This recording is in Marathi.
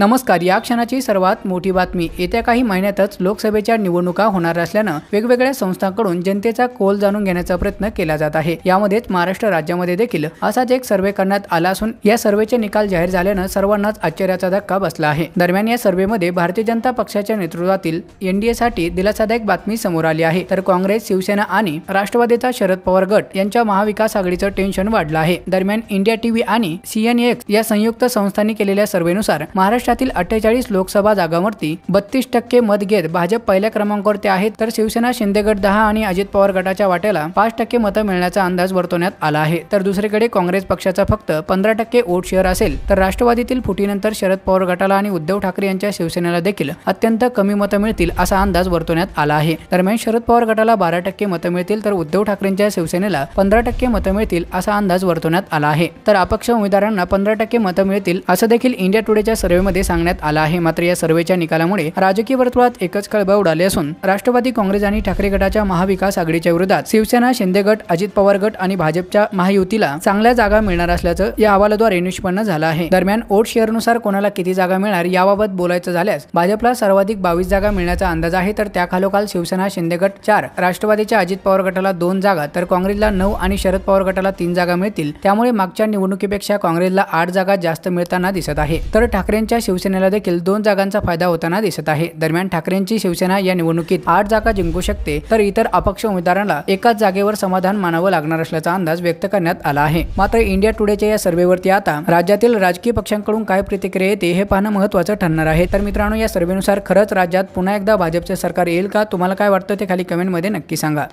नमस्कार या क्षणाची सर्वात मोठी बातमी येत्या काही महिन्यातच लोकसभेच्या निवडणुका होणार असल्यानं वेगवेगळ्या संस्थांकडून जनतेचा कोल जाणून घेण्याचा प्रयत्न केला जात आहे यामध्येच महाराष्ट्र राज्यामध्ये देखील असाच एक सर्वे करण्यात आला असून या सर्वेचे निकाल जाहीर झाल्यानं सर्वांनाच आश्चर्याचा धक्का बसला आहे दरम्यान या सर्वेमध्ये भारतीय जनता पक्षाच्या नेतृत्वातील एनडीए साठी दिलासादायक बातमी समोर आली आहे तर काँग्रेस शिवसेना आणि राष्ट्रवादीचा शरद पवार गट यांच्या महाविकास आघाडीचं टेन्शन वाढलं आहे दरम्यान इंडिया टीव्ही आणि सीएनएक्स या संयुक्त संस्थांनी केलेल्या सर्वेनुसार महाराष्ट्र महाराष्ट्रातील अठ्ठेचाळीस लोकसभा जागांवरती बत्तीस टक्के मत घेत भाजप पहिल्या क्रमांकावरती आहेत तर शिवसेना शिंदेगड दहा आणि अजित पवार गटाच्या वाट्याला पाच टक्के मतं मिळण्याचा अंदाज वर्तवण्यात आला आहे तर दुसरीकडे काँग्रेस पक्षाचा फक्त पंधरा टक्के वोट शेअर असेल तर राष्ट्रवादीतील फुटीनंतर शरद पवार गटाला आणि उद्धव ठाकरे यांच्या शिवसेनेला देखील अत्यंत कमी मतं मिळतील असा अंदाज वर्तवण्यात आला आहे दरम्यान शरद पवार गटाला बारा टक्के मतं मिळतील तर उद्धव ठाकरेंच्या शिवसेनेला पंधरा टक्के मतं मिळतील असा अंदाज वर्तवण्यात आला आहे तर अपक्ष उमेदवारांना पंधरा टक्के मतं मिळतील असं देखील इंडिया टुडेच्या सर्व्हेमध्ये मध्ये सांगण्यात आला आहे मात्र या सर्वेच्या निकालामुळे राजकीय वर्तुळात एकच खळबळ उडाले असून राष्ट्रवादी काँग्रेस आणि ठाकरे गटाच्या महाविकास आघाडीच्या विरोधात शिवसेना शिंदे गट अजित पवार गट आणि भाजपच्या महायुतीला चांगल्या जागा मिळणार असल्याचं या अहवालाद्वारे निष्पन्न झालं आहे दरम्यान ओट शेअरनुसार कोणाला किती जागा मिळणार याबाबत बोलायचं झाल्यास भाजपला सर्वाधिक बावीस जागा मिळण्याचा अंदाज आहे तर त्याखालोखाल शिवसेना शिंदे गट चार राष्ट्रवादीच्या अजित पवार गटाला दोन जागा तर काँग्रेसला नऊ आणि शरद पवार गटाला तीन जागा मिळतील त्यामुळे मागच्या निवडणुकीपेक्षा काँग्रेसला आठ जागा जास्त मिळताना दिसत आहे तर ठाकरेंच्या शिवसेनेला देखील दोन जागांचा फायदा होताना दिसत आहे दरम्यान ठाकरेंची शिवसेना या निवडणुकीत आठ जागा जिंकू शकते तर इतर अपक्ष उमेदवारांना एकाच जागेवर समाधान मानावं लागणार असल्याचा अंदाज व्यक्त करण्यात आला आहे मात्र इंडिया टुडेच्या या सर्व्हेवरती आता राज्यातील राजकीय पक्षांकडून काय प्रतिक्रिया येते हे पाहणं महत्वाचं ठरणार आहे तर मित्रांनो या सर्व्हेनुसार खरंच राज्यात पुन्हा एकदा भाजपचे सरकार येईल का तुम्हाला काय वाटतं ते खाली कमेंटमध्ये नक्की सांगा